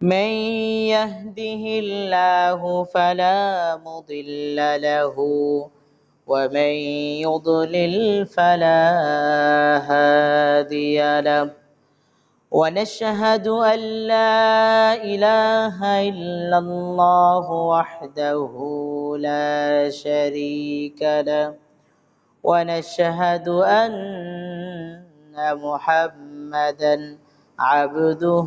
من يهده الله فلا مضل له ومن يضلل فلا هادي له ونشهد ان لا اله الا الله وحده لا شريك له ونشهد ان محمدا عبده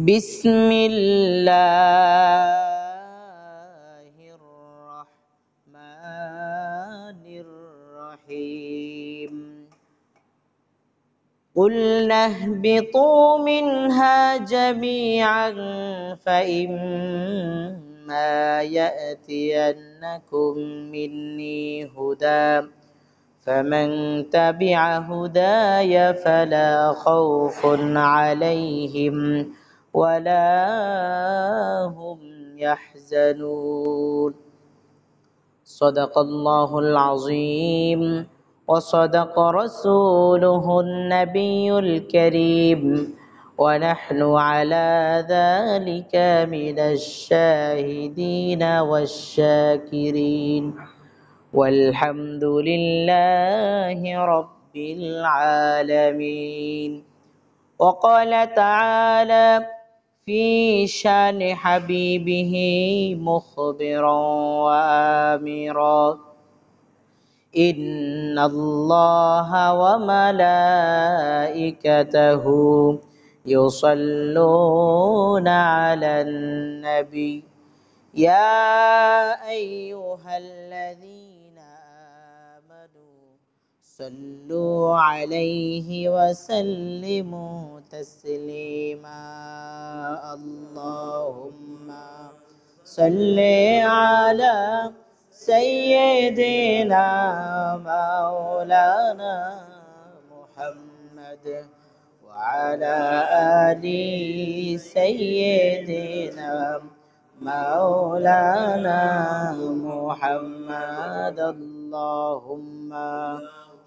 بسم الله الرحمن الرحيم قلنا اهبطوا منها جميعا فإما يأتينكم مني هدى فمن تبع هداي فلا خوف عليهم ولا هم يحزنون صدق الله العظيم وصدق رسوله النبي الكريم ونحن على ذلك من الشاهدين والشاكرين والحمد لله رب العالمين وقال تعالى في شان حبيبه مخبرا وآمرا إن الله وملائكته يصلون على النبي يا أيها الذين صلوا عليه وسلموا تسليما اللهم صل على سيدنا مولانا محمد وعلى آل سيدنا مولانا محمد اللهم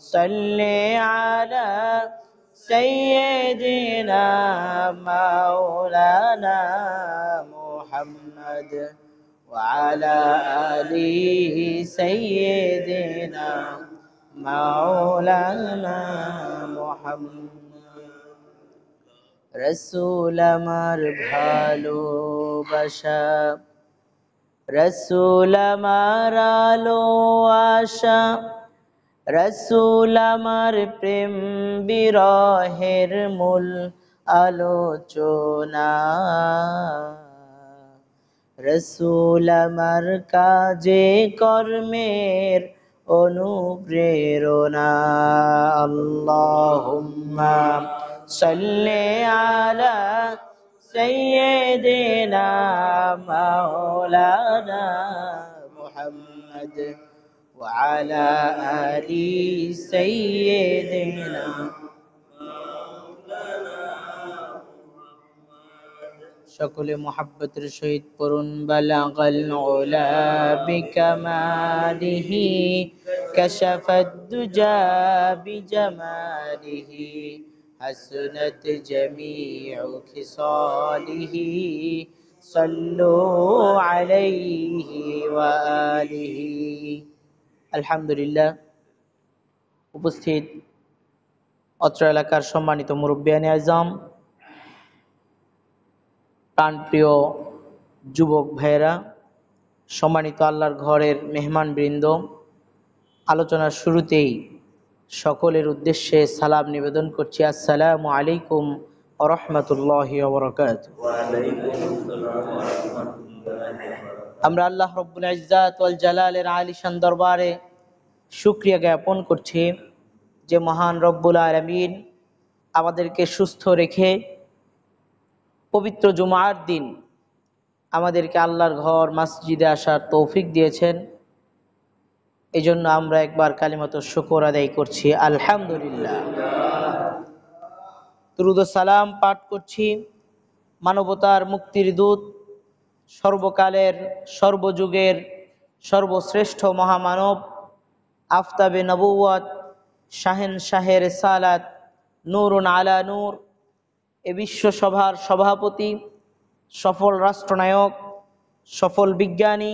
صل على سيدنا مولانا محمد وعلى آله سيدنا مولانا محمد رسول আমার بشا رسول আমার আলো আশা রসুল আমার প্রেম বিরহের মূল আলোচনা রসুল আমার কাজে কর্মের অনুপ্রেরণা আল্লাহ সল্লে আলা সৈয়দিনা মাওলানা মোহাম্মদ وعلى آل سيدنا شكل محبة رشيد برن بلغ العلا بكماله كشف الدجى بجماله حسنت جميع خصاله صلوا عليه وآله আলহামদুলিল্লাহ উপস্থিত অত্র এলাকার সম্মানিত মুরব্বিয়ানী আজম প্রাণপ্রিয় যুবক ভাইয়েরা সম্মানিত আল্লাহর ঘরের মেহমান বৃন্দ আলোচনার শুরুতেই সকলের উদ্দেশ্যে সালাম নিবেদন করছি আসসালামু আলাইকুম রহমতুল্লাহ বরকাত আমরা আল্লাহ রব্বুল আজাত আল জালালের আলিশান দরবারে সুক্রিয়া জ্ঞাপন করছি যে মহান রব্বুল আলমিন আমাদেরকে সুস্থ রেখে পবিত্র জুমার দিন আমাদেরকে আল্লাহর ঘর মসজিদে আসার তৌফিক দিয়েছেন এই জন্য আমরা একবার কালিমাত শুকর আদায় করছি আলহামদুলিল্লাহ তুরুদ সালাম পাঠ করছি মানবতার মুক্তির দূত সর্বকালের সর্বযুগের সর্বশ্রেষ্ঠ মহামানব আফতাবে নবুয়াত শাহেন শাহের সালাত নুরুন আলা নূর এ বিশ্বসভার সভাপতি সফল রাষ্ট্রনায়ক সফল বিজ্ঞানী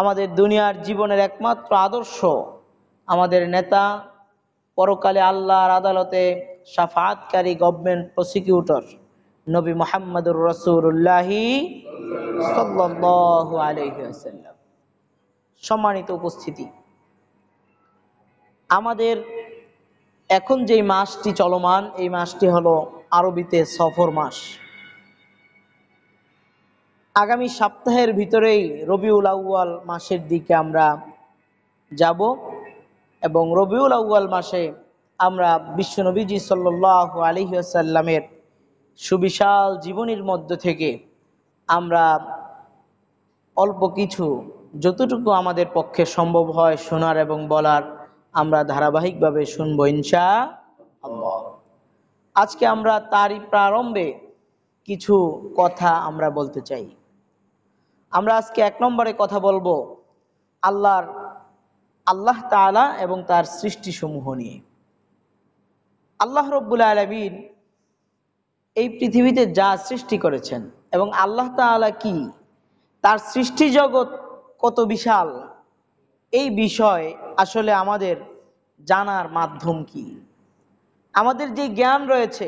আমাদের দুনিয়ার জীবনের একমাত্র আদর্শ আমাদের নেতা পরকালে আল্লাহর আদালতে সাফাতকারী গভর্নমেন্ট প্রসিকিউটর নবী মোহাম্মদুর রসুল্লাহি সম্মানিত উপস্থিতি আমাদের এখন যেই মাসটি চলমান এই মাসটি হলো আরবিতে সফর মাস আগামী সপ্তাহের ভিতরেই রবিউল আউ্য়াল মাসের দিকে আমরা যাব এবং রবিউল আউ্য়াল মাসে আমরা বিশ্বনবীজি সাল্লাহ আলহিহাসাল্লামের সুবিশাল জীবনের মধ্য থেকে আমরা অল্প কিছু যতটুকু আমাদের পক্ষে সম্ভব হয় শোনার এবং বলার আমরা ধারাবাহিকভাবে শুনব ইনশা আজকে আমরা তারই প্রারম্ভে কিছু কথা আমরা বলতে চাই আমরা আজকে এক নম্বরে কথা বলবো আল্লাহর আল্লাহ তালা এবং তার সৃষ্টিসমূহ নিয়ে আল্লাহ রব্বুল আলমিন এই পৃথিবীতে যা সৃষ্টি করেছেন এবং আল্লাহ তাআলা কি তার সৃষ্টি জগৎ কত বিশাল এই বিষয় আসলে আমাদের জানার মাধ্যম কি আমাদের যে জ্ঞান রয়েছে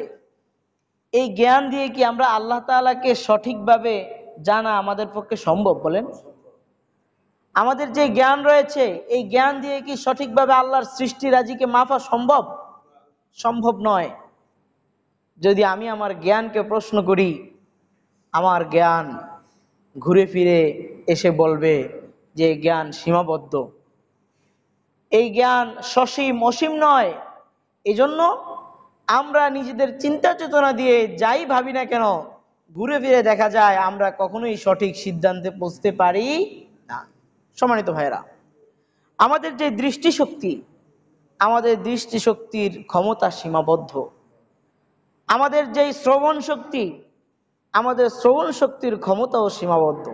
এই জ্ঞান দিয়ে কি আমরা আল্লাহ তালাকে সঠিকভাবে জানা আমাদের পক্ষে সম্ভব বলেন আমাদের যে জ্ঞান রয়েছে এই জ্ঞান দিয়ে কি সঠিকভাবে আল্লাহর সৃষ্টি রাজিকে মাফা সম্ভব সম্ভব নয় যদি আমি আমার জ্ঞানকে প্রশ্ন করি আমার জ্ঞান ঘুরে ফিরে এসে বলবে যে জ্ঞান সীমাবদ্ধ এই জ্ঞান সসীম অসীম নয় এজন্য আমরা নিজেদের চিন্তা চেতনা দিয়ে যাই ভাবি না কেন ঘুরে ফিরে দেখা যায় আমরা কখনোই সঠিক সিদ্ধান্তে পৌঁছতে পারি না সম্মানিত ভাইরা আমাদের যে দৃষ্টিশক্তি আমাদের দৃষ্টিশক্তির ক্ষমতা সীমাবদ্ধ আমাদের যেই শ্রবণ শক্তি আমাদের শ্রবণ শক্তির ক্ষমতাও সীমাবদ্ধ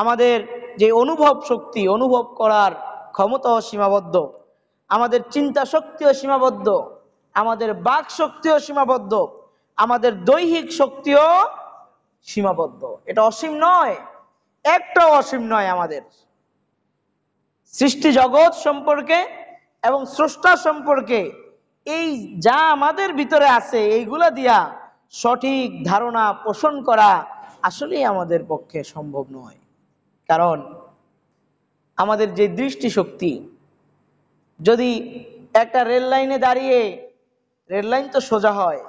আমাদের যে অনুভব শক্তি অনুভব করার ক্ষমতাও সীমাবদ্ধ আমাদের চিন্তা শক্তিও সীমাবদ্ধ আমাদের বাক শক্তিও সীমাবদ্ধ আমাদের দৈহিক শক্তিও সীমাবদ্ধ এটা অসীম নয় একটাও অসীম নয় আমাদের সৃষ্টি জগৎ সম্পর্কে এবং স্রষ্টা সম্পর্কে এই যা আমাদের ভিতরে আছে এইগুলা দিয়া সঠিক ধারণা পোষণ করা আসলেই আমাদের পক্ষে সম্ভব নয় কারণ আমাদের যে দৃষ্টিশক্তি যদি একটা রেল লাইনে দাঁড়িয়ে রেল লাইন তো সোজা হয়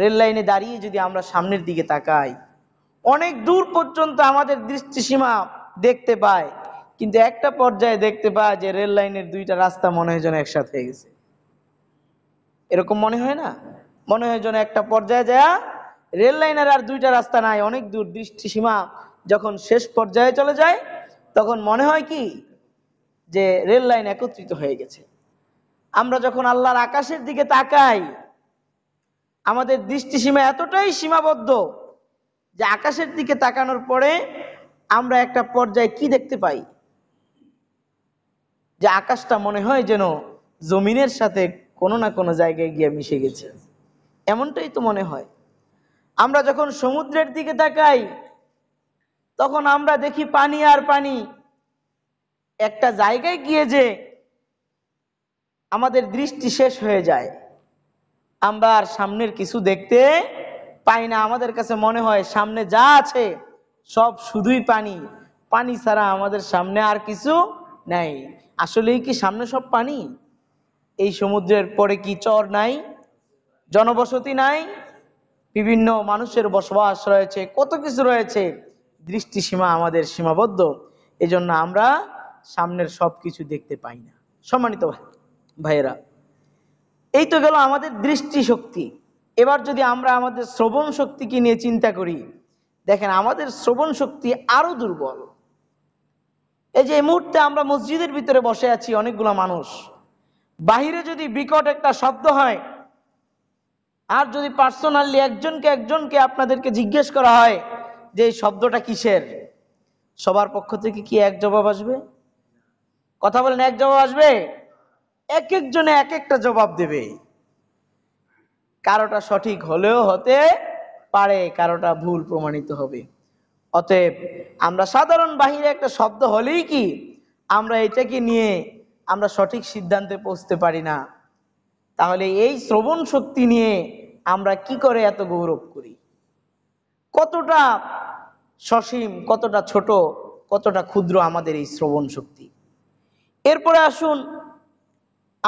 রেল লাইনে দাঁড়িয়ে যদি আমরা সামনের দিকে তাকাই অনেক দূর পর্যন্ত আমাদের দৃষ্টিসীমা দেখতে পায় কিন্তু একটা পর্যায়ে দেখতে পায় যে রেল লাইনের দুইটা রাস্তা মনে হয় যেন একসাথে হয়ে গেছে এরকম মনে হয় না মনে হয় যেন একটা পর্যায়ে যায় রেল লাইনের আর দুইটা রাস্তা নাই অনেক দূর দৃষ্টিসীমা যখন শেষ পর্যায়ে চলে যায় তখন মনে হয় কি যে রেল লাইন একত্রিত হয়ে গেছে আমরা যখন আল্লাহর আকাশের দিকে তাকাই আমাদের দৃষ্টিসীমা এতটাই সীমাবদ্ধ যে আকাশের দিকে তাকানোর পরে আমরা একটা পর্যায়ে কি দেখতে পাই যে আকাশটা মনে হয় যেন জমিনের সাথে কোনো না কোনো জায়গায় গিয়ে মিশে গেছে এমনটাই তো মনে হয় আমরা যখন সমুদ্রের দিকে তাকাই তখন আমরা দেখি পানি আর পানি একটা জায়গায় গিয়ে যে আমাদের দৃষ্টি শেষ হয়ে যায় আমরা আর সামনের কিছু দেখতে পাই না আমাদের কাছে মনে হয় সামনে যা আছে সব শুধুই পানি পানি ছাড়া আমাদের সামনে আর কিছু নেই আসলেই কি সামনে সব পানি এই সমুদ্রের পরে কি চর নাই জনবসতি নাই বিভিন্ন মানুষের বসবাস রয়েছে কত কিছু রয়েছে দৃষ্টিসীমা আমাদের সীমাবদ্ধ এজন্য আমরা সামনের সব কিছু দেখতে পাই না সম্মানিত ভাইয়েরা এই তো গেল আমাদের দৃষ্টি শক্তি এবার যদি আমরা আমাদের শ্রবণ শক্তিকে নিয়ে চিন্তা করি দেখেন আমাদের শ্রবণ শক্তি আরো দুর্বল এই যে এই মুহূর্তে আমরা মসজিদের ভিতরে বসে আছি অনেকগুলো মানুষ বাহিরে যদি বিকট একটা শব্দ হয় আর যদি পার্সোনালি একজনকে একজনকে আপনাদেরকে জিজ্ঞেস করা হয় যে এই শব্দটা কিসের সবার পক্ষ থেকে কি এক জবাব আসবে কথা বলেন এক জবাব আসবে এক একজনে এক একটা জবাব দেবে কারোটা সঠিক হলেও হতে পারে কারোটা ভুল প্রমাণিত হবে অতএব আমরা সাধারণ বাহিরে একটা শব্দ হলেই কি আমরা এটাকে নিয়ে আমরা সঠিক সিদ্ধান্তে পৌঁছতে পারি না তাহলে এই শ্রবণ শক্তি নিয়ে আমরা কি করে এত গৌরব করি কতটা সসীম কতটা ছোট কতটা ক্ষুদ্র আমাদের এই শ্রবণ শক্তি এরপরে আসুন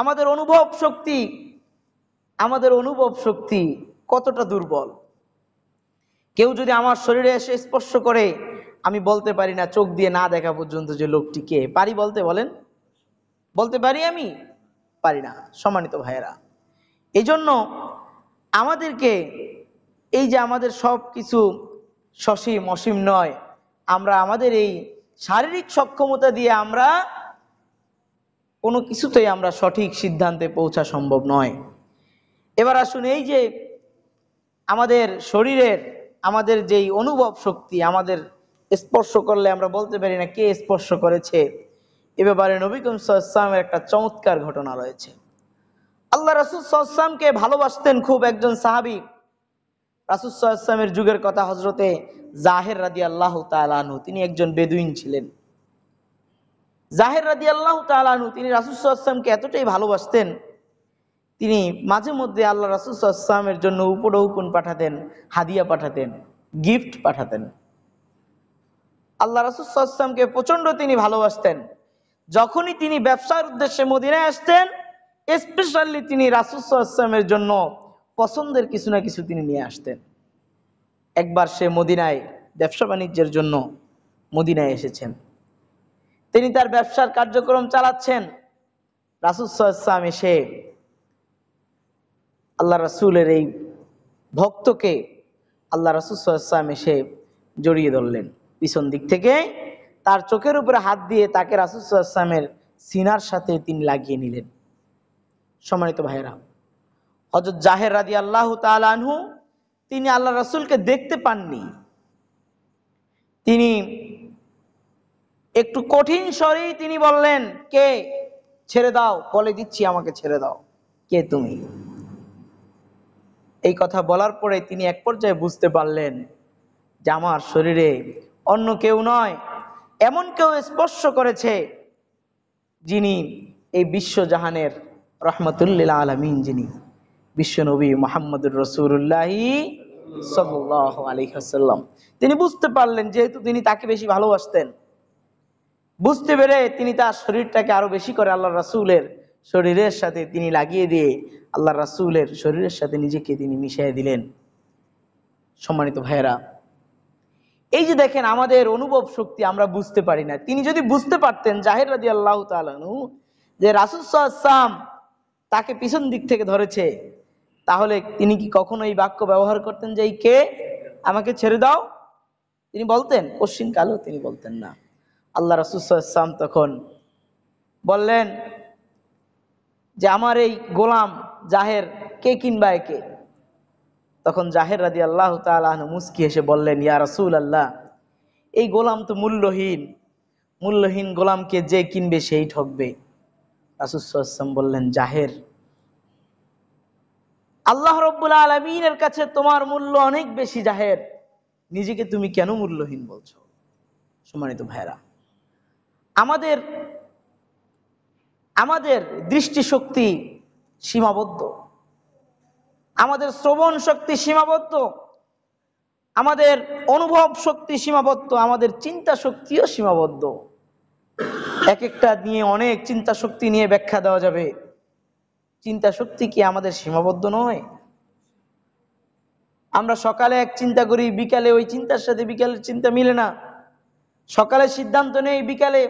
আমাদের অনুভব শক্তি আমাদের অনুভব শক্তি কতটা দুর্বল কেউ যদি আমার শরীরে এসে স্পর্শ করে আমি বলতে পারি না চোখ দিয়ে না দেখা পর্যন্ত যে লোকটি কে পারি বলতে বলেন বলতে পারি আমি পারি না সম্মানিত ভাইয়েরা জন্য আমাদেরকে এই যে আমাদের সব কিছু সসীম অসীম নয় আমরা আমাদের এই শারীরিক সক্ষমতা দিয়ে আমরা কোনো কিছুতেই আমরা সঠিক সিদ্ধান্তে পৌঁছা সম্ভব নয় এবার আসুন এই যে আমাদের শরীরের আমাদের যেই অনুভব শক্তি আমাদের স্পর্শ করলে আমরা বলতে পারি না কে স্পর্শ করেছে এ ব্যাপারে নবী করিম সাল্লামের একটা চমৎকার ঘটনা রয়েছে আল্লাহ রাসুল সাল্লামকে ভালোবাসতেন খুব একজন সাহাবি রাসুল সাল্লামের যুগের কথা হজরতে জাহের রাদি আল্লাহ তালানু তিনি একজন বেদুইন ছিলেন জাহের রাদি আল্লাহ তালানু তিনি রাসুল সাল্লামকে এতটাই ভালোবাসতেন তিনি মাঝে মধ্যে আল্লাহ রাসুল সাল্লামের জন্য উপডৌকুন পাঠাতেন হাদিয়া পাঠাতেন গিফট পাঠাতেন আল্লাহ রাসুল সাল্লামকে প্রচণ্ড তিনি ভালোবাসতেন যখনই তিনি ব্যবসার উদ্দেশ্যে মদিনায় আসতেন স্পেশালি তিনি রাসুসামের জন্য পছন্দের কিছু না কিছু তিনি নিয়ে আসতেন একবার সে মদিনায় ব্যবসা বাণিজ্যের জন্য মদিনায় এসেছেন তিনি তার ব্যবসার কার্যক্রম চালাচ্ছেন রাসুসাল্লাম এসে আল্লাহ রাসুলের এই ভক্তকে আল্লাহ রাসুসাল্লাম এসে জড়িয়ে ধরলেন পিছন দিক থেকে তার চোখের উপরে হাত দিয়ে তাকে রাসুসামের সিনার সাথে তিনি লাগিয়ে নিলেন সম্মানিত ভাইরা হজরত জাহের রাজি আল্লাহ তালু তিনি আল্লাহ রাসুলকে দেখতে পাননি তিনি একটু কঠিন স্বরেই তিনি বললেন কে ছেড়ে দাও বলে দিচ্ছি আমাকে ছেড়ে দাও কে তুমি এই কথা বলার পরে তিনি এক পর্যায়ে বুঝতে পারলেন যে আমার শরীরে অন্য কেউ নয় এমন কেউ স্পর্শ করেছে যিনি এই বিশ্বজাহানের রহমতুল্লিল আলমিন যিনি বিশ্বনবী মোহাম্মদুর রসুল্লাহি সাল্লাম তিনি বুঝতে পারলেন যেহেতু তিনি তাকে বেশি ভালোবাসতেন বুঝতে পেরে তিনি তার শরীরটাকে আরো বেশি করে আল্লাহ রাসুলের শরীরের সাথে তিনি লাগিয়ে দিয়ে আল্লাহ রাসুলের শরীরের সাথে নিজেকে তিনি মিশিয়ে দিলেন সম্মানিত ভাইয়েরা এই যে দেখেন আমাদের অনুভব শক্তি আমরা বুঝতে পারি না তিনি যদি বুঝতে পারতেন জাহের রাজি আল্লাহ তালু যে রাসুসাম তাকে পিছন দিক থেকে ধরেছে তাহলে তিনি কি কখনো এই বাক্য ব্যবহার করতেন যে এই কে আমাকে ছেড়ে দাও তিনি বলতেন কশ্চিন কালেও তিনি বলতেন না আল্লাহ রাসুসাম তখন বললেন যে আমার এই গোলাম জাহের কে কিনবা একে তখন জাহের রাদি আল্লাহ তালাহন মুসকি এসে বললেন ইয়া রসুল আল্লাহ এই গোলাম তো মূল্যহীন মূল্যহীন গোলামকে যে কিনবে সেই ঠকবে রাসুসাম বললেন জাহের আল্লাহ রব্বুল আলমিনের কাছে তোমার মূল্য অনেক বেশি জাহের নিজেকে তুমি কেন মূল্যহীন বলছো সম্মানিত ভাইরা আমাদের আমাদের দৃষ্টিশক্তি সীমাবদ্ধ আমাদের শ্রবণ শক্তি সীমাবদ্ধ আমাদের অনুভব শক্তি সীমাবদ্ধ আমাদের চিন্তা শক্তিও সীমাবদ্ধ এক একটা নিয়ে অনেক চিন্তা শক্তি নিয়ে ব্যাখ্যা দেওয়া যাবে চিন্তা শক্তি কি আমাদের সীমাবদ্ধ নয় আমরা সকালে এক চিন্তা করি বিকালে ওই চিন্তার সাথে বিকালের চিন্তা মিলে না সকালে সিদ্ধান্ত নেই বিকালে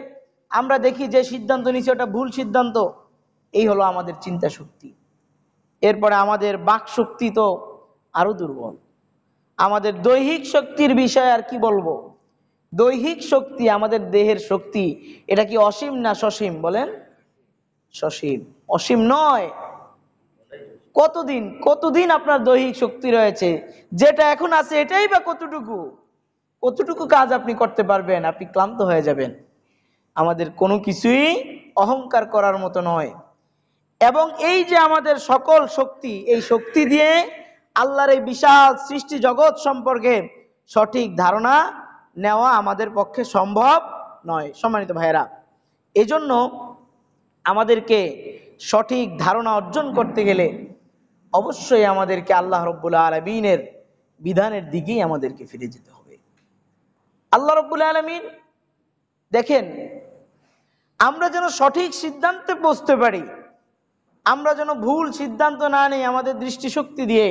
আমরা দেখি যে সিদ্ধান্ত নিচ্ছে ওটা ভুল সিদ্ধান্ত এই হলো আমাদের চিন্তা শক্তি এরপরে আমাদের বাক শক্তি তো আরও দুর্বল আমাদের দৈহিক শক্তির বিষয়ে আর কি বলবো দৈহিক শক্তি আমাদের দেহের শক্তি এটা কি অসীম না সসীম বলেন সসীম অসীম নয় কতদিন কতদিন আপনার দৈহিক শক্তি রয়েছে যেটা এখন আছে এটাই বা কতটুকু কতটুকু কাজ আপনি করতে পারবেন আপনি ক্লান্ত হয়ে যাবেন আমাদের কোনো কিছুই অহংকার করার মতো নয় এবং এই যে আমাদের সকল শক্তি এই শক্তি দিয়ে আল্লাহর এই বিশাল সৃষ্টি জগৎ সম্পর্কে সঠিক ধারণা নেওয়া আমাদের পক্ষে সম্ভব নয় সম্মানিত ভাইয়েরা এজন্য আমাদেরকে সঠিক ধারণা অর্জন করতে গেলে অবশ্যই আমাদেরকে আল্লাহ রব্বুল্লা আলমিনের বিধানের দিকেই আমাদেরকে ফিরে যেতে হবে আল্লাহ রব্বুল্লা আলমিন দেখেন আমরা যেন সঠিক সিদ্ধান্তে পৌঁছতে পারি আমরা যেন ভুল সিদ্ধান্ত না নিই আমাদের দৃষ্টিশক্তি দিয়ে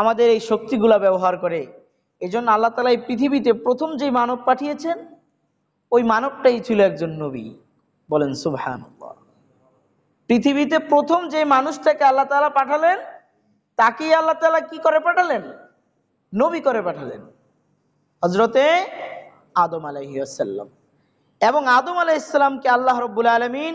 আমাদের এই শক্তিগুলা ব্যবহার করে এজন্য আল্লাহ তালা এই পৃথিবীতে প্রথম যে মানব পাঠিয়েছেন ওই মানবটাই ছিল একজন নবী বলেন সুভান পৃথিবীতে প্রথম যে মানুষটাকে আল্লাহ তালা পাঠালেন তাকেই আল্লাহ তালা কি করে পাঠালেন নবী করে পাঠালেন হজরতে আদম আলাইসাল্লাম এবং আদম আলাইসাল্লামকে আল্লাহ রব্বুল আলমিন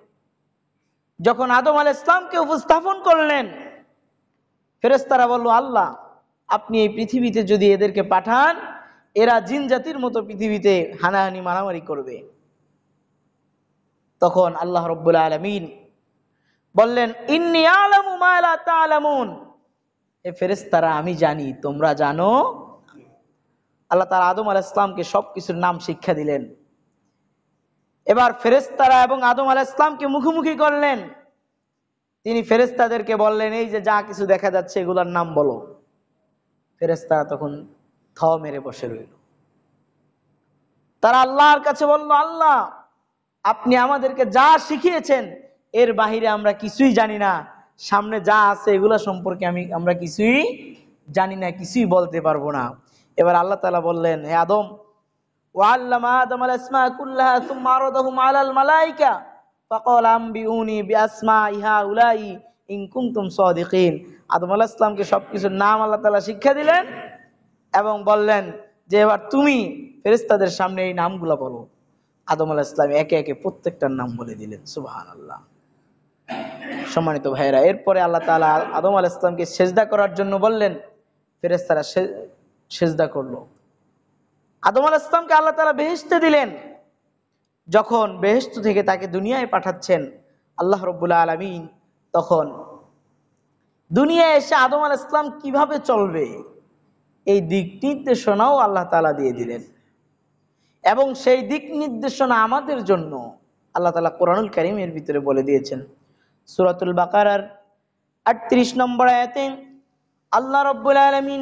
যখন আদম আল ইসলামকে উপস্থাপন করলেন ফেরেস্তারা বলল আল্লাহ আপনি এই পৃথিবীতে যদি এদেরকে পাঠান এরা জিন জাতির মতো পৃথিবীতে হানাহানি মারামারি করবে তখন আল্লাহ রব্বুল্লা আলমিন বললেন ইন্নি আলমুন এ ফেরেস্তারা আমি জানি তোমরা জানো আল্লাহ তার আদম আল ইসলামকে সব কিছুর নাম শিক্ষা দিলেন এবার ফেরেস্তারা এবং আদম আলা ইসলামকে মুখোমুখি করলেন তিনি ফেরেস্তাদেরকে বললেন এই যে যা কিছু দেখা যাচ্ছে এগুলার নাম বলো ফেরেস্তারা তখন থ মেরে বসে রইল তারা আল্লাহর কাছে বলল আল্লাহ আপনি আমাদেরকে যা শিখিয়েছেন এর বাহিরে আমরা কিছুই জানি না সামনে যা আছে এগুলো সম্পর্কে আমি আমরা কিছুই জানি না কিছুই বলতে পারবো না এবার আল্লাহ তালা বললেন হে আদম وعلم آدم الأسماء كلها ثم عرضهم على الملائكة فقال أنبئوني بأسماء هؤلاء إن كنتم صادقين আদম আল্লাহ ইসলামকে সব কিছুর নাম আল্লাহ তালা শিক্ষা দিলেন এবং বললেন যে এবার তুমি ফেরিস্তাদের সামনে এই নামগুলো বলো আদম আল্লাহ ইসলাম একে একে প্রত্যেকটার নাম বলে দিলেন সুবাহান আল্লাহ সম্মানিত ভাইয়েরা এরপরে আল্লাহ তালা আদম আল ইসলামকে সেজদা করার জন্য বললেন ফেরেস্তারা সেজদা করলো আদম আল ইসলামকে আল্লাহ তালা বেহেস্তে দিলেন যখন বেহেস্ত থেকে তাকে দুনিয়ায় পাঠাচ্ছেন আল্লাহ রব্বুল আলমিন তখন দুনিয়ায় এসে আদম আল ইসলাম কিভাবে চলবে এই দিক নির্দেশনাও আল্লাহ তালা দিয়ে দিলেন এবং সেই দিক নির্দেশনা আমাদের জন্য আল্লাহ তালা কোরআনুল করিমের ভিতরে বলে দিয়েছেন সুরাতুল বাকারার আটত্রিশ নম্বর আয়াতে আল্লাহ রব্বুল আলমিন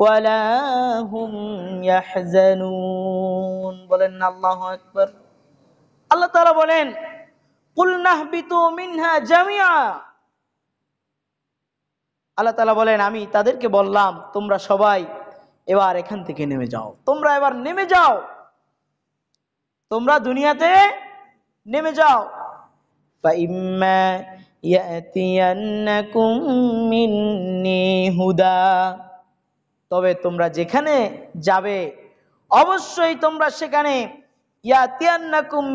ওয়ালা হুম ইয়াহজানুন বলেন না আল্লাহু আল্লাহ তাআলা বলেন কুল নাহবিতু মিনহা জামিয়া আল্লাহ তাআলা বলেন আমি তাদেরকে বললাম তোমরা সবাই এবার এখান থেকে নেমে যাও তোমরা এবার নেমে যাও তোমরা দুনিয়াতে নেমে যাও হুদা তবে তোমরা যেখানে যাবে অবশ্যই তোমরা সেখানে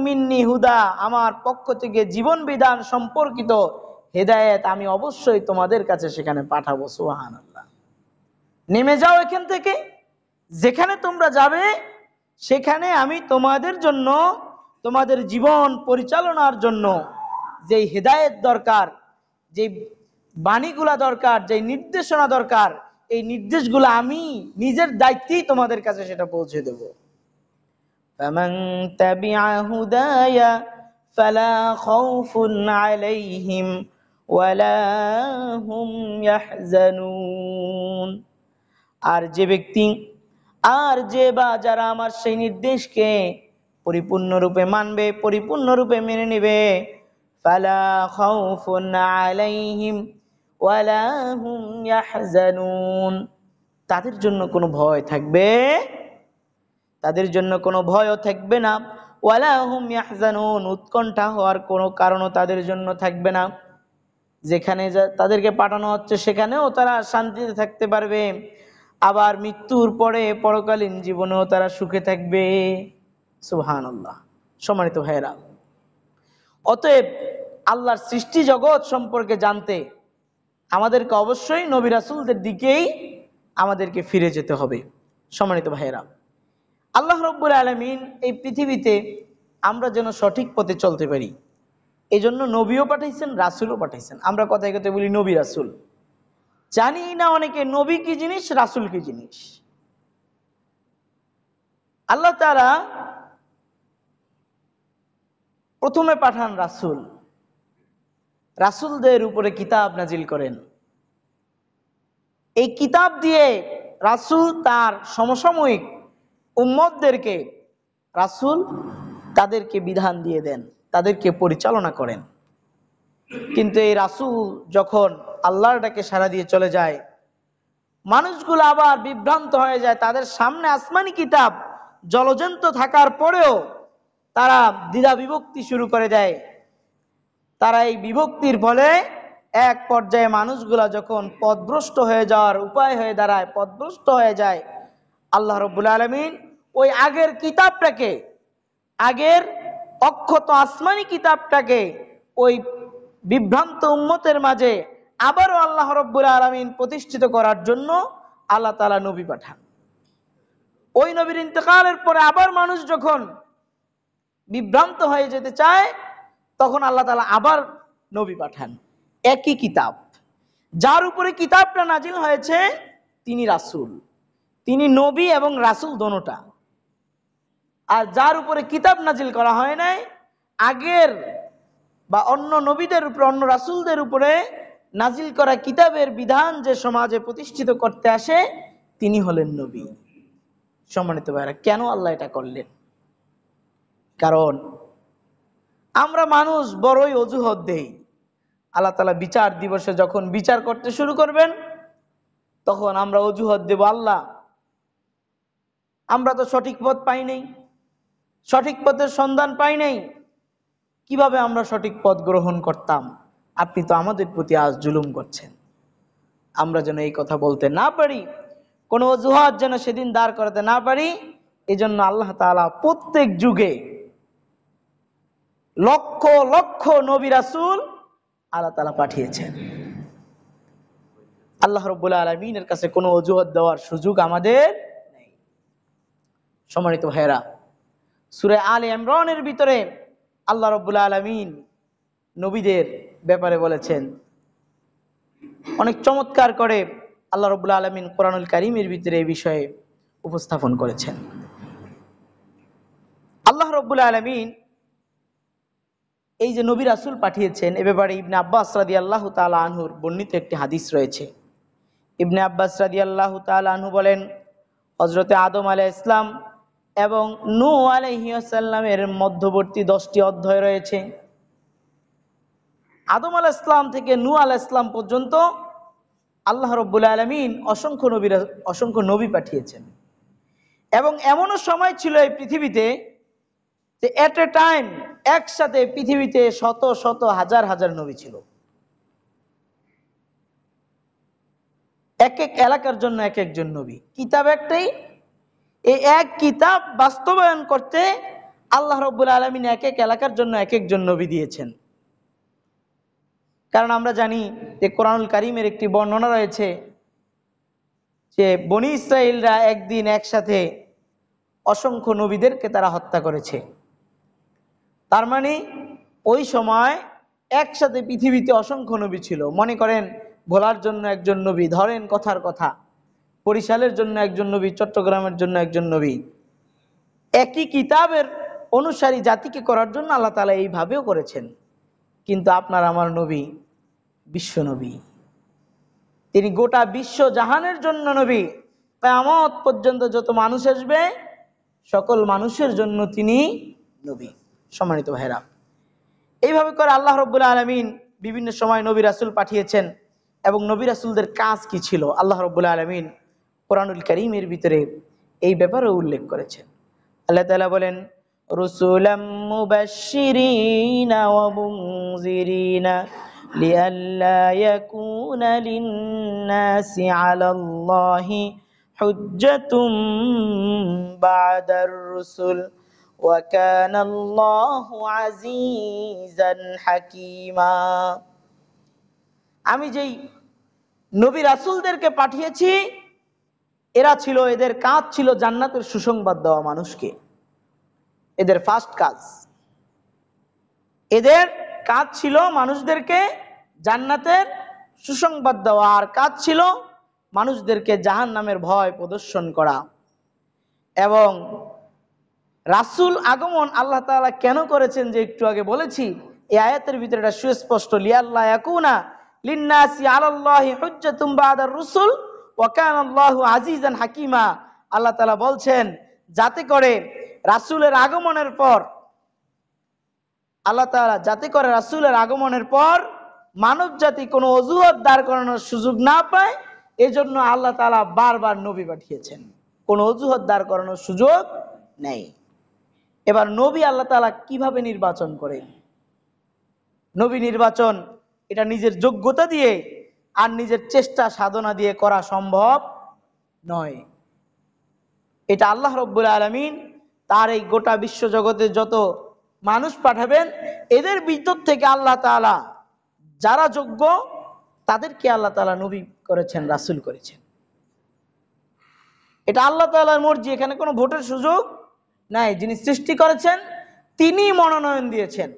মিন্নি হুদা আমার পক্ষ থেকে জীবন বিধান সম্পর্কিত হেদায়েত আমি অবশ্যই তোমাদের কাছে সেখানে পাঠাবো সোহান আল্লাহ নেমে যাও এখান থেকে যেখানে তোমরা যাবে সেখানে আমি তোমাদের জন্য তোমাদের জীবন পরিচালনার জন্য যেই হেদায়েত দরকার যেই বাণীগুলা দরকার যেই নির্দেশনা দরকার এই নির্দেশগুলো আমি নিজের দায়িত্বেই তোমাদের কাছে সেটা পৌঁছে দেব فمن تبع هدايا فلا خوف عليهم ولا هم يحزنون আর যে ব্যক্তি আর যে বা যারা আমার সেই নির্দেশকে পরিপূর্ণরূপে মানবে পরিপূর্ণরূপে মেনে নেবে ফালা খাউফুন আলাইহিম তাদের জন্য কোনো ভয় থাকবে তাদের জন্য কোনো ভয়ও থাকবে না ওয়ালাহুম ইয়াহজানুন উৎকণ্ঠা হওয়ার কোনো কারণও তাদের জন্য থাকবে না যেখানে তাদেরকে পাঠানো হচ্ছে সেখানেও তারা শান্তিতে থাকতে পারবে আবার মৃত্যুর পরে পরকালীন জীবনেও তারা সুখে থাকবে সুহান আল্লাহ সম্মানিত ভাইরা অতএব আল্লাহর সৃষ্টি জগৎ সম্পর্কে জানতে আমাদেরকে অবশ্যই নবী রাসুলদের দিকেই আমাদেরকে ফিরে যেতে হবে সম্মানিত ভাইয়েরা আল্লাহ রব্বুল আলমিন এই পৃথিবীতে আমরা যেন সঠিক পথে চলতে পারি এই জন্য নবীও পাঠাইছেন রাসুলও পাঠাইছেন আমরা কথায় কথায় বলি নবী রাসুল জানি না অনেকে নবী কি জিনিস রাসুল কি জিনিস আল্লাহ তারা প্রথমে পাঠান রাসুল রাসুলদের উপরে কিতাব নাজিল করেন এই কিতাব দিয়ে রাসুল তার সমসাময়িক উম্মদদেরকে রাসুল তাদেরকে বিধান দিয়ে দেন তাদেরকে পরিচালনা করেন কিন্তু এই রাসুল যখন আল্লাহটাকে সারা দিয়ে চলে যায় মানুষগুলো আবার বিভ্রান্ত হয়ে যায় তাদের সামনে আসমানি কিতাব জলজন্ত থাকার পরেও তারা দ্বিধা বিভক্তি শুরু করে দেয় তারা এই বিভক্তির ফলে এক পর্যায়ে মানুষগুলা যখন পদভ্রষ্ট হয়ে যাওয়ার উপায় হয়ে দাঁড়ায় পদভ্রষ্ট হয়ে যায় আল্লাহ রব্বুল আলমিন ওই আগের কিতাবটাকে আগের অক্ষত আসমানি কিতাবটাকে ওই বিভ্রান্ত উন্মতের মাঝে আবারও আল্লাহ রব্বুল আলমিন প্রতিষ্ঠিত করার জন্য আল্লাহ তালা নবী পাঠান ওই নবীর ইন্তকালের পরে আবার মানুষ যখন বিভ্রান্ত হয়ে যেতে চায় তখন আল্লাহ তালা আবার নবী পাঠান একই কিতাব যার উপরে কিতাবটা নাজিল হয়েছে তিনি রাসুল তিনি নবী এবং রাসুল দোনোটা আর যার উপরে কিতাব নাজিল করা হয় নাই আগের বা অন্য নবীদের উপরে অন্য রাসুলদের উপরে নাজিল করা কিতাবের বিধান যে সমাজে প্রতিষ্ঠিত করতে আসে তিনি হলেন নবী সম্মানিত ভাইরা কেন আল্লাহ এটা করলেন কারণ আমরা মানুষ বড়ই অজুহত দেই আল্লাহ তালা বিচার দিবসে যখন বিচার করতে শুরু করবেন তখন আমরা অজুহত দেব আল্লাহ আমরা তো সঠিক পথ পাই নাই সঠিক পথের সন্ধান পাই নাই কিভাবে আমরা সঠিক পথ গ্রহণ করতাম আপনি তো আমাদের প্রতি আজ জুলুম করছেন আমরা যেন এই কথা বলতে না পারি কোনো অজুহাত যেন সেদিন দাঁড় করাতে না পারি এজন্য আল্লাহ তালা প্রত্যেক যুগে লক্ষ লক্ষ নবী রাসুল আল্লাহ তালা পাঠিয়েছেন আল্লাহ রব্বুল্লা আলমিনের কাছে কোনো অজুহাত দেওয়ার সুযোগ আমাদের নেই সম্মানিত ভাইরা সুরে আল ইমরানের ভিতরে আল্লাহ রব্বুল্লা আলমিন নবীদের ব্যাপারে বলেছেন অনেক চমৎকার করে আল্লাহ রবুল্লা আলমিন কোরআনুল কারিমের ভিতরে এই বিষয়ে উপস্থাপন করেছেন আল্লাহ রবুল্লা আলমিন এই যে নবী রাসুল পাঠিয়েছেন এ ব্যাপারে ইবনে আব্বাস রাদি আল্লাহ তাল আনহুর বর্ণিত একটি হাদিস রয়েছে ইবনে আব্বাস রাদি আল্লাহ তাল আনহু বলেন হজরতে আদম আলাই ইসলাম এবং নু আলাইসাল্লামের মধ্যবর্তী দশটি অধ্যায় রয়েছে আদম আলা ইসলাম থেকে নু আল ইসলাম পর্যন্ত আল্লাহ রব্বুল আলমিন অসংখ্য নবীরা অসংখ্য নবী পাঠিয়েছেন এবং এমনও সময় ছিল এই পৃথিবীতে যে এট এ টাইম একসাথে পৃথিবীতে শত শত হাজার হাজার নবী ছিল এক এক এলাকার জন্য এক একজন নবী কিতাব একটাই এই এক কিতাব বাস্তবায়ন করতে আল্লাহ রব্বুল আলমিন এক এক এলাকার জন্য এক একজন নবী দিয়েছেন কারণ আমরা জানি যে কোরআনুল কারিমের একটি বর্ণনা রয়েছে যে বনি ইসরায়েলরা একদিন একসাথে অসংখ্য নবীদেরকে তারা হত্যা করেছে তার মানে ওই সময় একসাথে পৃথিবীতে অসংখ্য নবী ছিল মনে করেন ভোলার জন্য একজন নবী ধরেন কথার কথা বরিশালের জন্য একজন নবী চট্টগ্রামের জন্য একজন নবী একই কিতাবের অনুসারী জাতিকে করার জন্য আল্লাহ তালা এইভাবেও করেছেন কিন্তু আপনার আমার নবী বিশ্ব নবী তিনি গোটা বিশ্ব জাহানের জন্য নবী কেয়ামত পর্যন্ত যত মানুষ আসবে সকল মানুষের জন্য তিনি নবী সম্মানিত ভাইরা এইভাবে করে আল্লাহ রব্বুল আলমিন বিভিন্ন সময় নবী রাসুল পাঠিয়েছেন এবং নবী রাসুলদের কাজ কি ছিল আল্লাহ রব্বুল আলমিন কোরআনুল করিমের ভিতরে এই ব্যাপারেও উল্লেখ করেছেন আল্লাহ তালা বলেন রসুলাম وكان الله عزيزا حكيما আমি যেই নবী রাসুলদেরকে পাঠিয়েছি এরা ছিল এদের কাজ ছিল জান্নাতের সুসংবাদ দেওয়া মানুষকে এদের ফার্স্ট কাজ এদের কাজ ছিল মানুষদেরকে জান্নাতের সুসংবাদ দেওয়া আর কাজ ছিল মানুষদেরকে জাহান নামের ভয় প্রদর্শন করা এবং রাসুল আগমন আল্লাহ তালা কেন করেছেন যে একটু আগে বলেছি এই আয়াতের ভিতরে এটা সুস্পষ্ট লিয়াল্লাহ ইয়াকুনা লিন্নাসি আলাল্লাহি হুজ্জাতুম বাদার রুসুল ওয়াকান আল্লাহু আজিজান হাকিমা আল্লাহ তালা বলছেন যাতে করে রাসুলের আগমনের পর আল্লাহ তালা যাতে করে রাসুলের আগমনের পর মানব জাতি কোনো অজুহাত দাঁড় করানোর সুযোগ না পায় এজন্য আল্লাহ তালা বারবার নবী পাঠিয়েছেন কোনো অজুহাত দাঁড় করানোর সুযোগ নেই এবার নবী আল্লাহ তালা কিভাবে নির্বাচন করেন নবী নির্বাচন এটা নিজের যোগ্যতা দিয়ে আর নিজের চেষ্টা সাধনা দিয়ে করা সম্ভব নয় এটা আল্লাহ রব্বুল আলমিন তার এই গোটা বিশ্বজগতে যত মানুষ পাঠাবেন এদের ভিতর থেকে আল্লাহ তালা যারা যোগ্য তাদেরকে আল্লাহ তালা নবী করেছেন রাসুল করেছেন এটা আল্লাহ তালার মর্জি এখানে কোনো ভোটের সুযোগ নাই যিনি সৃষ্টি করেছেন তিনি মনোনয়ন দিয়েছেন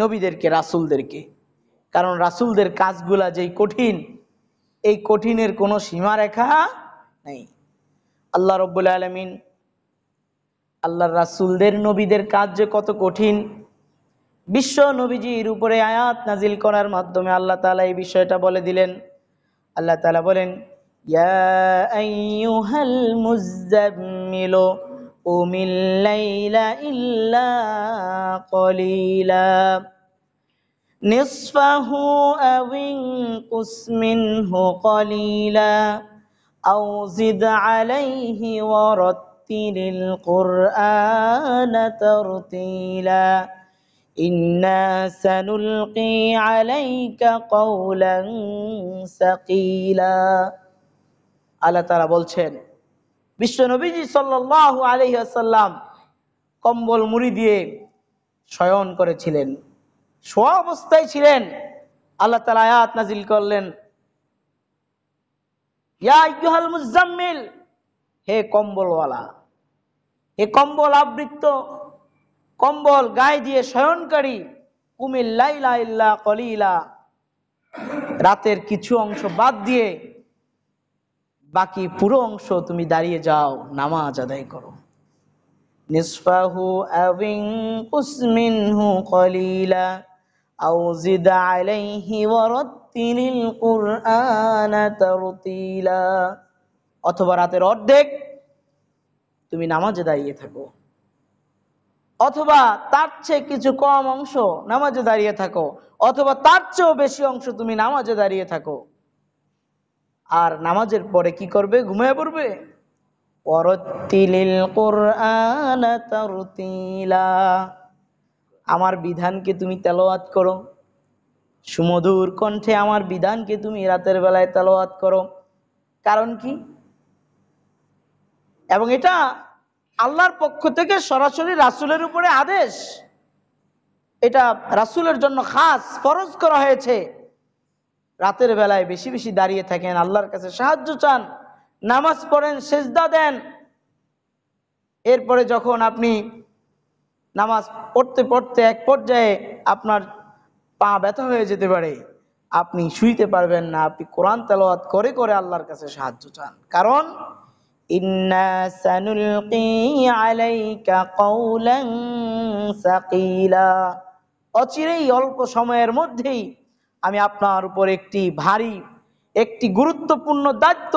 নবীদেরকে রাসুলদেরকে কারণ রাসুলদের কাজগুলা যেই কঠিন এই কঠিনের কোনো সীমারেখা নেই আল্লাহ রব্বুল আলমিন আল্লাহর রাসুলদের নবীদের কাজ যে কত কঠিন বিশ্ব নবীজির উপরে আয়াত নাজিল করার মাধ্যমে আল্লাহ তালা এই বিষয়টা বলে দিলেন আল্লাহ তালা বলেন ইয়া মুজাম্মিল قم الليل إلا قليلا نصفه أو انقص منه قليلا أو زد عليه ورتل القرآن ترتيلا إنا سنلقي عليك قولا ثقيلا على তারা বিশ্ব নবীজি সাল্লাহ আলহিহাসাল্লাম কম্বল মুড়ি দিয়ে শয়ন করেছিলেন শোয়া অবস্থায় ছিলেন আল্লাহ তালা আয়াত নাজিল করলেন মুজাম্মিল হে কম্বলওয়ালা হে কম্বল আবৃত্ত কম্বল গায়ে দিয়ে শয়নকারী কুমিল্লা কলিলা রাতের কিছু অংশ বাদ দিয়ে বাকি পুরো অংশ তুমি দাঁড়িয়ে যাও নামাজ আদায় করো কলিলা অথবা রাতের অর্ধেক তুমি নামাজে দাঁড়িয়ে থাকো অথবা তার চেয়ে কিছু কম অংশ নামাজে দাঁড়িয়ে থাকো অথবা তার চেয়েও বেশি অংশ তুমি নামাজে দাঁড়িয়ে থাকো আর নামাজের পরে কি করবে ঘুমিয়ে পড়বে আমার বিধানকে তুমি তেলোয়াত করো সুমধুর কণ্ঠে আমার বিধানকে তুমি রাতের বেলায় তেলোয়াত করো কারণ কি এবং এটা আল্লাহর পক্ষ থেকে সরাসরি রাসুলের উপরে আদেশ এটা রাসুলের জন্য খাস ফরজ করা হয়েছে রাতের বেলায় বেশি বেশি দাঁড়িয়ে থাকেন আল্লাহর কাছে সাহায্য চান নামাজ পড়েন সেজদা দেন এরপরে যখন আপনি নামাজ পড়তে পড়তে এক পর্যায়ে আপনার পা ব্যথা হয়ে যেতে পারে আপনি শুইতে পারবেন না আপনি কোরআন তেলাওয়াত করে করে আল্লাহর কাছে সাহায্য চান কারণ অচিরেই অল্প সময়ের মধ্যেই আমি আপনার উপর একটি ভারী একটি গুরুত্বপূর্ণ দায়িত্ব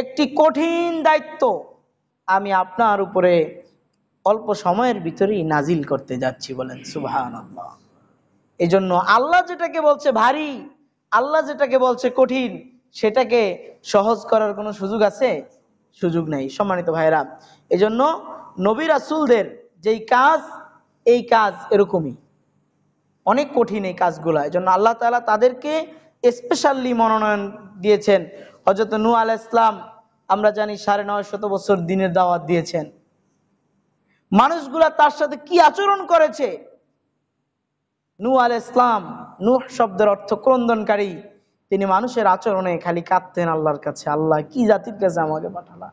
একটি কঠিন দায়িত্ব আমি আপনার উপরে অল্প সময়ের ভিতরেই নাজিল করতে যাচ্ছি বলেন সুবাহ এই জন্য আল্লাহ যেটাকে বলছে ভারী আল্লাহ যেটাকে বলছে কঠিন সেটাকে সহজ করার কোনো সুযোগ আছে সুযোগ নেই সম্মানিত ভাইরা এজন্য নবী আসুলদের যেই কাজ এই কাজ এরকমই অনেক কঠিন এই কাজগুলো এই জন্য আল্লাহ তালা তাদেরকে স্পেশালি মনোনয়ন দিয়েছেন হজরত নু আল ইসলাম আমরা জানি সাড়ে নয় শত বছর দিনের দাওয়াত দিয়েছেন মানুষগুলা তার সাথে কি আচরণ করেছে নু আল ইসলাম নু শব্দের অর্থ ক্রন্দনকারী তিনি মানুষের আচরণে খালি কাঁদতেন আল্লাহর কাছে আল্লাহ কি জাতির কাছে আমাকে পাঠালা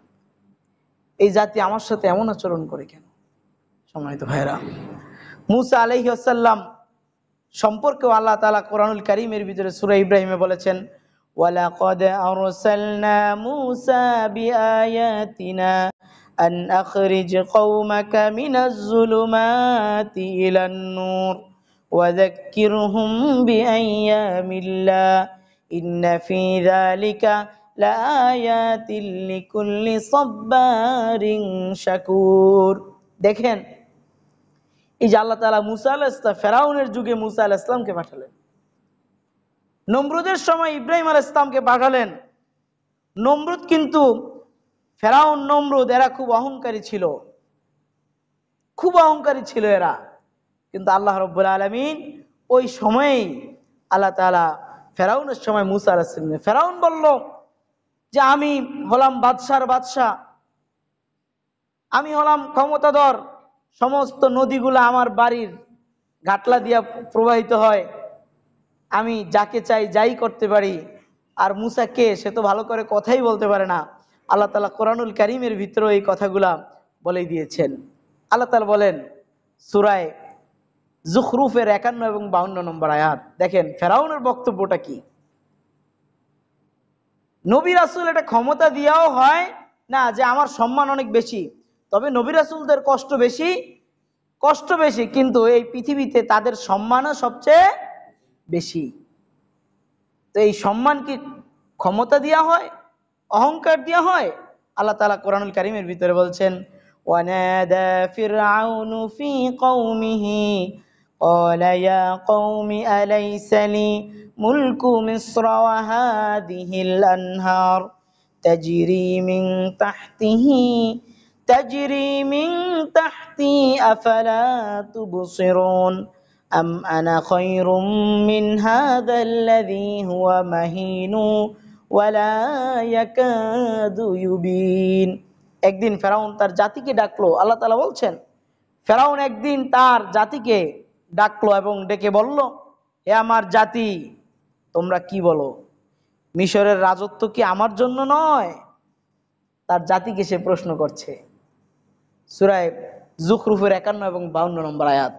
এই জাতি আমার সাথে এমন আচরণ করে কেন তো ভাইরা মুসা আলহ্লাম সম্পর্কেও আল্লাহ তালা কোরআনুল করিমের ভিতরে সুরা ইব্রাহিমে বলেছেন ولقد أرسلنا موسى بآياتنا أن أخرج قومك من الظلمات إلى النور وذكرهم بأيام الله إن في ذلك لآيات لكل صبار شكور দেখেন এই যে আল্লাহ তালা মুসা ইসলাম ফেরাউনের যুগে মুসা আল ইসলামকে পাঠালেন নমরুদের সময় ইব্রাহিম আল ইসলামকে পাঠালেন নমরুদ কিন্তু ফেরাউন নমরুদ এরা খুব অহংকারী ছিল খুব অহংকারী ছিল এরা কিন্তু আল্লাহ রব্বুল আলমিন ওই সময়েই আল্লাহ তালা ফেরাউনের সময় মুসা আল ইসলাম ফেরাউন বলল যে আমি হলাম বাদশার বাদশাহ আমি হলাম ক্ষমতাধর সমস্ত নদীগুলো আমার বাড়ির ঘাটলা দিয়া প্রবাহিত হয় আমি যাকে চাই যাই করতে পারি আর মুসা কে সে তো ভালো করে কথাই বলতে পারে না আল্লাহ তালা কোরআনুল করিমের ভিতরেও এই কথাগুলা বলে দিয়েছেন আল্লাহ তালা বলেন সুরায় জুখরুফের একান্ন এবং বাউন্ন নম্বর আয়াত দেখেন ফেরাউনের বক্তব্যটা কি নবী রাসুল এটা ক্ষমতা দিয়াও হয় না যে আমার সম্মান অনেক বেশি তবে নবিরাসুলদের কষ্ট বেশি কষ্ট বেশি কিন্তু এই পৃথিবীতে তাদের সম্মানও সবচেয়ে বেশি তো এই সম্মান কি ক্ষমতা দেওয়া হয় অহংকার দেওয়া হয় আল্লাহ তালা কোরআনুল কারিমের ভিতরে বলছেন ونادى فرعون في تجري من تحتي أفلا تبصرون أم أنا خير من هذا الذي هو مهين ولا يكاد يبين একদিন ফেরাউন তার জাতিকে ডাকলো আল্লাহ তালা বলছেন ফেরাউন একদিন তার জাতিকে ডাকলো এবং ডেকে বলল এ আমার জাতি তোমরা কি বলো মিশরের রাজত্ব কি আমার জন্য নয় তার জাতিকে সে প্রশ্ন করছে সুরায় জুখরুফের একান্ন এবং বাউন্ন নম্বর আয়াত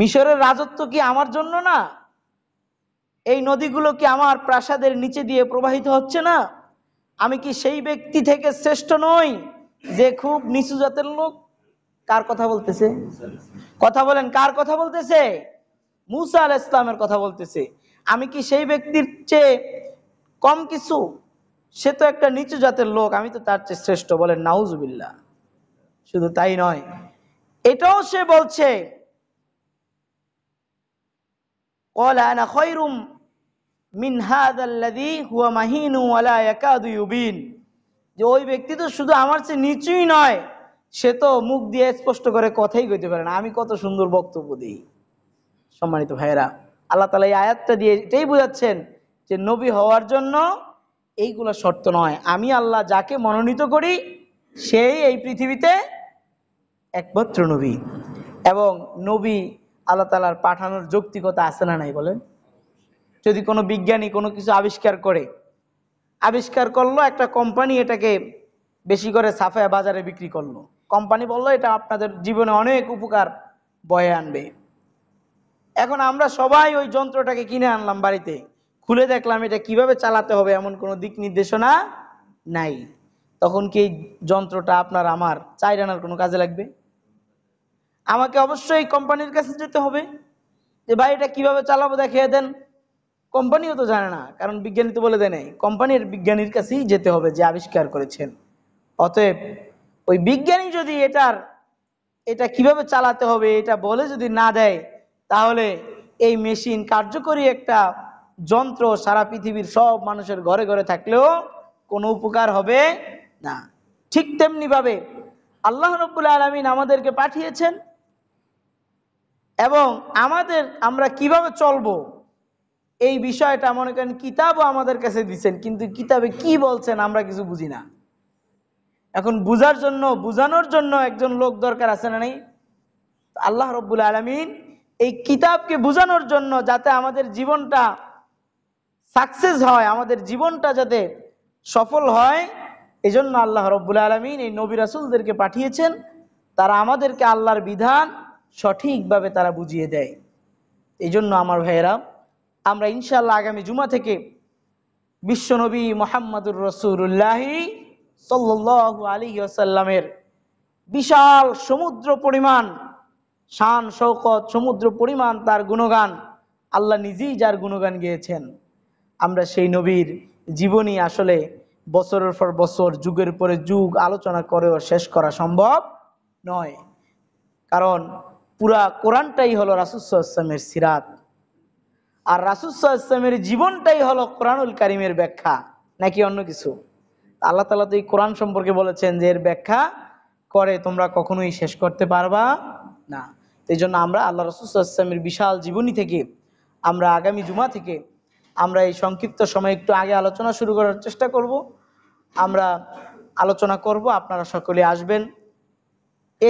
মিশরের রাজত্ব কি আমার জন্য না এই নদীগুলো কি আমার প্রাসাদের নিচে দিয়ে প্রবাহিত হচ্ছে না আমি কি সেই ব্যক্তি থেকে শ্রেষ্ঠ নই যে খুব নিচু জাতের লোক কার কথা বলতেছে কথা বলেন কার কথা বলতেছে মুসা আল ইসলামের কথা বলতেছে আমি কি সেই ব্যক্তির চেয়ে কম কিছু সে তো একটা নিচু জাতের লোক আমি তো তার চেয়ে শ্রেষ্ঠ বলে নাউজবিল্লা শুধু তাই নয় এটাও সে বলছে যে ওই ব্যক্তি তো শুধু আমার চেয়ে নিচুই নয় সে তো মুখ দিয়ে স্পষ্ট করে কথাই কইতে পারে না আমি কত সুন্দর বক্তব্য দিই সম্মানিত ভাইরা আল্লাহ তালা এই আয়াতটা দিয়ে এটাই বোঝাচ্ছেন যে নবী হওয়ার জন্য এইগুলো শর্ত নয় আমি আল্লাহ যাকে মনোনীত করি সেই এই পৃথিবীতে একমাত্র নবী এবং নবী আল্লাহ তালার পাঠানোর যৌক্তিকতা আছে না নাই বলেন যদি কোনো বিজ্ঞানী কোনো কিছু আবিষ্কার করে আবিষ্কার করলো একটা কোম্পানি এটাকে বেশি করে সাফায় বাজারে বিক্রি করলো কোম্পানি বলল এটা আপনাদের জীবনে অনেক উপকার বয়ে আনবে এখন আমরা সবাই ওই যন্ত্রটাকে কিনে আনলাম বাড়িতে খুলে দেখলাম এটা কিভাবে চালাতে হবে এমন কোনো দিক নির্দেশনা নাই তখন কি যন্ত্রটা আপনার আমার চাই রানার কোনো কাজে লাগবে আমাকে অবশ্যই কোম্পানির কাছে যেতে হবে যে ভাই এটা কিভাবে চালাবো দেখিয়ে দেন কোম্পানিও তো জানে না কারণ বিজ্ঞানী তো বলে দেয় নাই কোম্পানির বিজ্ঞানীর কাছেই যেতে হবে যে আবিষ্কার করেছেন অতএব ওই বিজ্ঞানী যদি এটার এটা কিভাবে চালাতে হবে এটা বলে যদি না দেয় তাহলে এই মেশিন কার্যকরী একটা যন্ত্র সারা পৃথিবীর সব মানুষের ঘরে ঘরে থাকলেও কোনো উপকার হবে না ঠিক তেমনিভাবে আল্লাহ রব্বুল আলমিন আমাদেরকে পাঠিয়েছেন এবং আমাদের আমরা কিভাবে চলব এই বিষয়টা মনে করেন কিতাবও আমাদের কাছে দিচ্ছেন কিন্তু কিতাবে কি বলছেন আমরা কিছু বুঝি না এখন বুঝার জন্য বুঝানোর জন্য একজন লোক দরকার আছে না নেই আল্লাহ রব্বুল আলমিন এই কিতাবকে বুঝানোর জন্য যাতে আমাদের জীবনটা সাকসেস হয় আমাদের জীবনটা যাতে সফল হয় এই জন্য আল্লাহ রব্বুল আলমিন এই নবী রাসুলদেরকে পাঠিয়েছেন তারা আমাদেরকে আল্লাহর বিধান সঠিকভাবে তারা বুঝিয়ে দেয় এই জন্য আমার ভাইয়েরা আমরা ইনশাল্লাহ আগামী জুমা থেকে বিশ্বনবী মোহাম্মদুর রসুল্লাহি সাল্লাহ আলী আসাল্লামের বিশাল সমুদ্র পরিমাণ শান শৌকত সমুদ্র পরিমাণ তার গুণগান আল্লাহ নিজেই যার গুণগান গিয়েছেন আমরা সেই নবীর জীবনী আসলে বছরের পর বছর যুগের পরে যুগ আলোচনা করেও শেষ করা সম্ভব নয় কারণ পুরা কোরআনটাই হলো রাসুসামের সিরাত আর রাসুসামের জীবনটাই হলো কোরআনুল কারিমের ব্যাখ্যা নাকি অন্য কিছু আল্লাহ তালা তো এই কোরআন সম্পর্কে বলেছেন যে এর ব্যাখ্যা করে তোমরা কখনোই শেষ করতে পারবা না এই জন্য আমরা আল্লাহ রসুলামের বিশাল জীবনী থেকে আমরা আগামী জুমা থেকে আমরা এই সংক্ষিপ্ত সময় একটু আগে আলোচনা শুরু করার চেষ্টা করব আমরা আলোচনা করব আপনারা সকলে আসবেন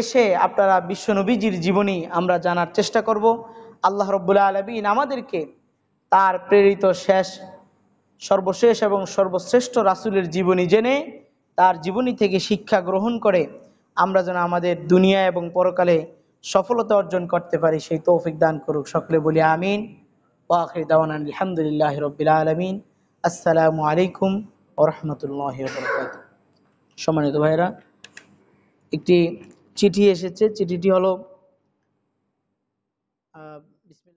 এসে আপনারা বিশ্বনবীজির জীবনী আমরা জানার চেষ্টা করব আল্লাহ রব্বুল্লা আলমিন আমাদেরকে তার প্রেরিত শেষ সর্বশেষ এবং সর্বশ্রেষ্ঠ রাসুলের জীবনী জেনে তার জীবনী থেকে শিক্ষা গ্রহণ করে আমরা যেন আমাদের দুনিয়া এবং পরকালে সফলতা অর্জন করতে পারি সেই তৌফিক দান করুক সকলে বলি আমিন ওয়াখির দাওয়ান আলহামদুলিল্লাহ রবিলমিন আলমিন আসসালামু আলাইকুম ও রহমতুল্লাহ বরকাত সম্মানিত ভাইরা একটি চিঠি এসেছে চিঠিটি হলো